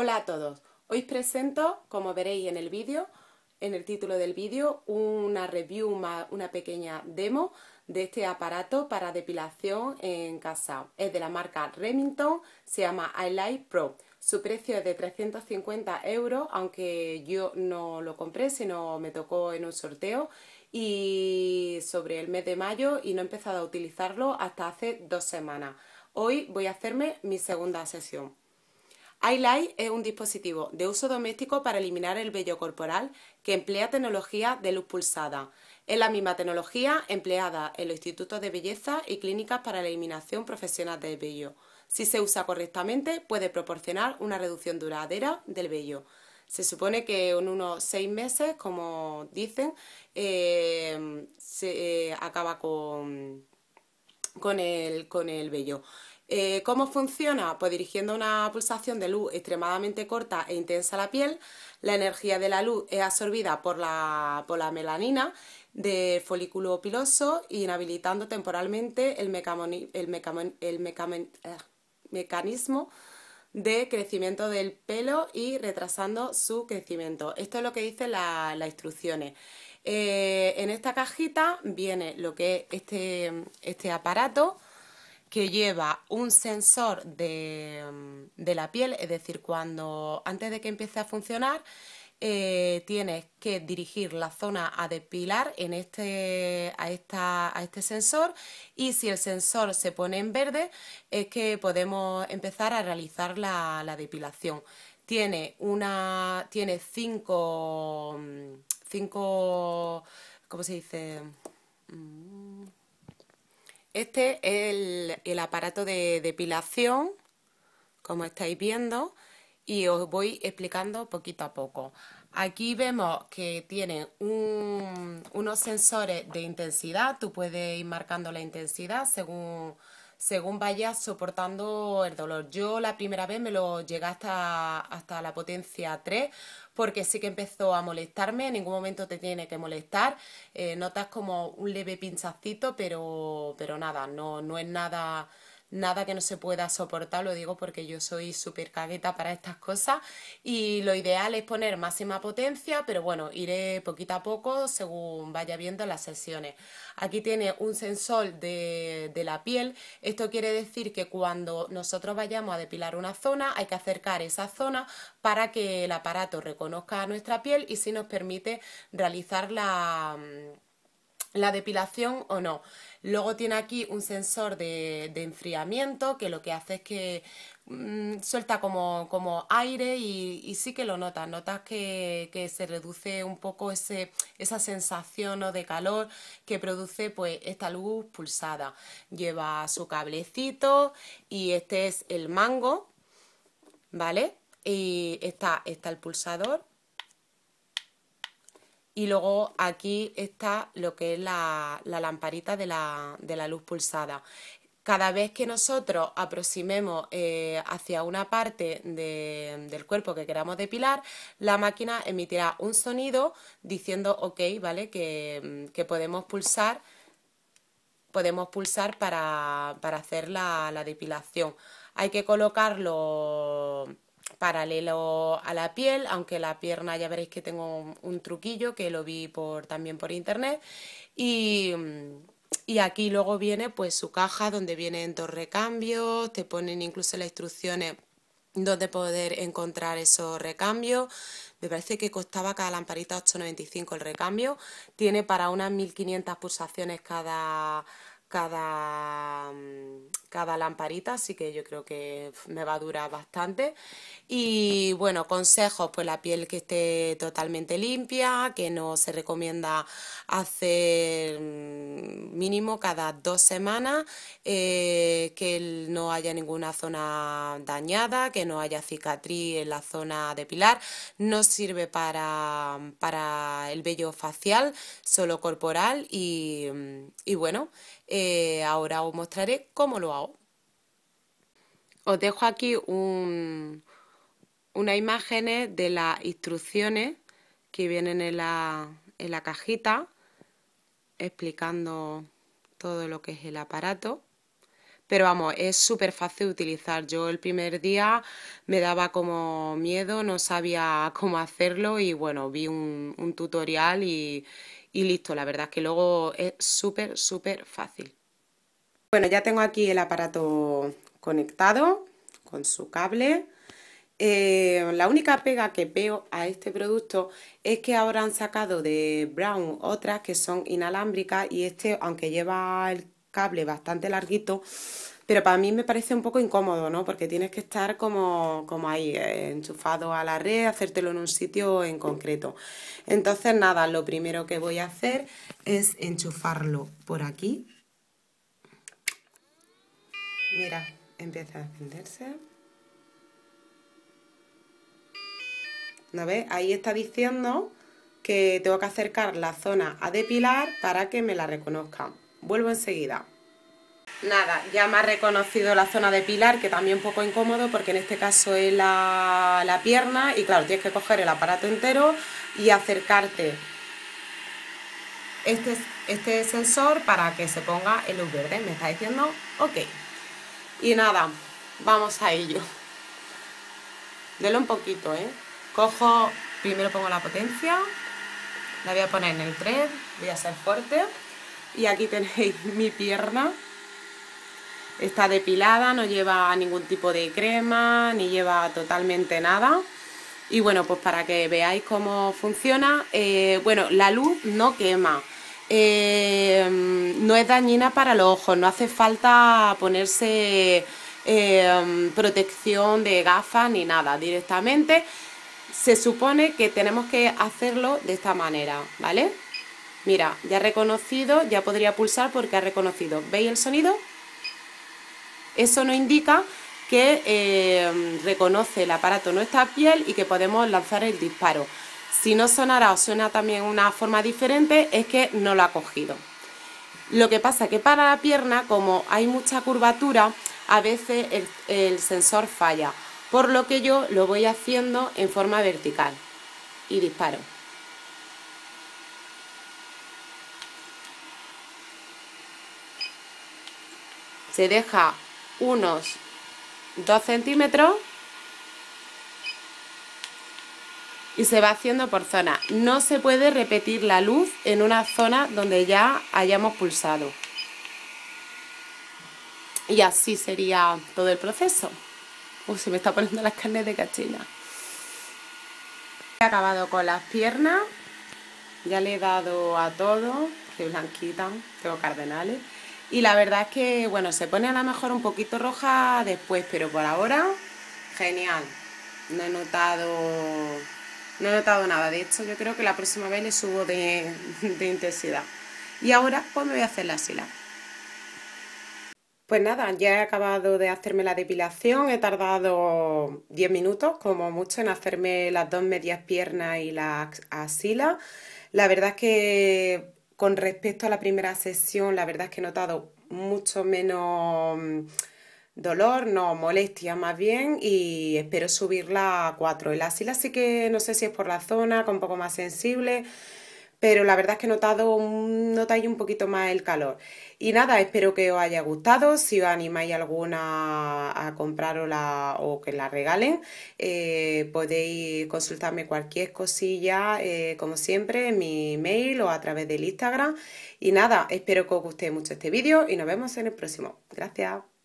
Hola a todos, hoy presento, como veréis en el vídeo, en el título del vídeo, una review, una pequeña demo de este aparato para depilación en casa. Es de la marca Remington, se llama iLight Pro. Su precio es de 350 euros, aunque yo no lo compré, sino me tocó en un sorteo y sobre el mes de mayo y no he empezado a utilizarlo hasta hace dos semanas. Hoy voy a hacerme mi segunda sesión iLight es un dispositivo de uso doméstico para eliminar el vello corporal que emplea tecnología de luz pulsada. Es la misma tecnología empleada en los institutos de belleza y clínicas para la eliminación profesional del vello. Si se usa correctamente, puede proporcionar una reducción duradera del vello. Se supone que en unos seis meses, como dicen, em, se eh, acaba con el vello. Eh, ¿Cómo funciona? Pues dirigiendo una pulsación de luz extremadamente corta e intensa a la piel, la energía de la luz es absorbida por la, melanina del folículo piloso, inhabilitando temporalmente el, eh, mecanismo de crecimiento del pelo y retrasando su crecimiento. Esto es lo que dicen la, las instrucciones. Eh, en esta cajita viene lo que es este, este aparato que lleva un sensor mm, de, la piel, es decir, cuando antes de que empiece a funcionar, eh, tienes que dirigir la zona a depilar en este, a, esta, a este sensor y si el sensor se pone en verde es que podemos empezar a realizar la, depilación. Tiene, una, tiene cinco, mm, cinco, ¿cómo se dice? Mm, este es el, aparato de depilación, como estáis viendo, y os voy explicando poquito a poco. Aquí vemos que tiene unos sensores de intensidad, tú puedes ir marcando la intensidad según según vayas soportando el dolor. Yo la primera vez me lo llegué hasta, la potencia 3 porque sí que empezó a molestarme, en ningún momento te tiene que molestar, eh, notas como un leve pinchacito, pero, pero nada, no, no es nada nada que no se pueda soportar, lo digo porque yo soy súper cagueta para estas cosas y lo ideal es poner máxima potencia, pero bueno, iré poquito a poco según vaya viendo las sesiones. Aquí tiene un sensor de, de la piel, esto quiere decir que cuando nosotros vayamos a depilar una zona hay que acercar esa zona para que el aparato reconozca nuestra piel y si nos permite realizar la la depilación o no. Luego tiene aquí un sensor de, enfriamiento que lo que hace es que mm, suelta como, aire y, sí que lo notas, notas que, se reduce un poco esa sensación o de calor que produce pues esta luz pulsada. Lleva su cablecito y este es el mango, ¿vale? Y está el pulsador y luego aquí está lo que es la, lamparita de la, luz pulsada cada vez que nosotros aproximemos eh, hacia una parte del cuerpo que queramos depilar, la máquina emitirá un sonido diciendo ok, ¿vale? Que, podemos pulsar, podemos pulsar para, hacer la, depilación. Hay que colocarlo paralelo a la piel, aunque la pierna ya veréis que tengo un, truquillo que lo vi por, también por internet y, y, aquí luego viene pues su caja donde vienen dos recambios, te ponen incluso las instrucciones donde poder encontrar esos recambios. Me parece que costaba cada lamparita 8,95 el recambio. Tiene para unas 1500 pulsaciones cada cada, mm, cada lamparita, así que yo creo que me va a durar bastante. Y bueno, consejos, pues la piel que esté totalmente limpia, que no se recomienda hacer mm, mínimo cada dos semanas, eh, que no haya ninguna zona dañada, que no haya cicatriz en la zona de pilar, no sirve para, para el vello facial, solo corporal y mm, bueno, eh, ahora os mostraré cómo lo hago. Os dejo aquí unas imágenes de las instrucciones que vienen en la cajita explicando todo lo que es el aparato. Pero vamos, es súper fácil de utilizar. Yo el primer día me daba como miedo, no sabía cómo hacerlo y bueno, vi un, tutorial y, listo. La verdad es que luego es súper, súper fácil. Bueno, ya tengo aquí el aparato conectado con su cable. Eh, la única pega que veo a este producto es que ahora han sacado de Brown otras que son inalámbricas y este, aunque lleva el cable bastante larguito, pero para mí me parece un poco incómodo, ¿no? Porque tienes que estar como, como ahí, eh, enchufado a la red, hacértelo en un sitio en concreto. Entonces, nada, lo primero que voy a hacer es enchufarlo por aquí. Mira, empieza a encenderse. ¿No ves? Ahí está diciendo que tengo que acercar la zona a depilar para que me la reconozca. Vuelvo enseguida. Nada, ya me ha reconocido la zona de pilar, que también un poco incómodo porque en este caso es la, pierna y claro, tienes que coger el aparato entero y acercarte este, este sensor para que se ponga el luz verde. Me está diciendo, ok. Y nada, vamos a ello. Dele un poquito, ¿eh? Cojo, primero pongo la potencia, la voy a poner en el 3, voy a ser fuerte y aquí tenéis mi pierna está depilada, no lleva ningún tipo de crema, ni lleva totalmente nada. Y bueno, pues para que veáis cómo funciona, eh, bueno, la luz no quema, eh, no es dañina para los ojos, no hace falta ponerse em, protección de gafas ni nada, directamente se supone que tenemos que hacerlo de esta manera, ¿vale? Mira, ya ha reconocido, ya podría pulsar porque ha reconocido. ¿Veis el sonido? Eso nos indica que eh, reconoce el aparato nuestra piel y que podemos lanzar el disparo. Si no sonará o suena también una forma diferente es que no lo ha cogido. Lo que pasa que para la pierna, como hay mucha curvatura, a veces el sensor falla, por lo que yo lo voy haciendo en forma vertical y disparo. se deja unos 2 centímetros y se va haciendo por zona. No se puede repetir la luz en una zona donde ya hayamos pulsado. Y así sería todo el proceso. Uy, se me está poniendo las carnes de cachina. He acabado con las piernas. Ya le he dado a todo. se blanquita. Tengo cardenales. Y la verdad es que, bueno, se pone a lo mejor un poquito roja después, pero por ahora, genial. No he notado, no he notado nada. De hecho, yo creo que la próxima vez le subo de, intensidad. Y ahora, pues me voy a hacer la sila. Pues nada, ya he acabado de hacerme la depilación, he tardado 10 minutos como mucho en hacerme las dos medias piernas y la axila La verdad es que con respecto a la primera sesión, la verdad es que he notado mucho menos mm, dolor, no molestia más bien y espero subirla a 4. El islas, así que no sé si es por la zona, con un poco más sensible, pero la verdad es que he notado un, notáis un poquito más el calor. Y nada, espero que os haya gustado, si os animáis alguna a comprar o, que la regalen, eh, podéis consultarme cualquier cosilla, eh, como siempre, en mi mail o a través del Instagram. Y nada, espero que os guste mucho este vídeo y nos vemos en el próximo. Gracias.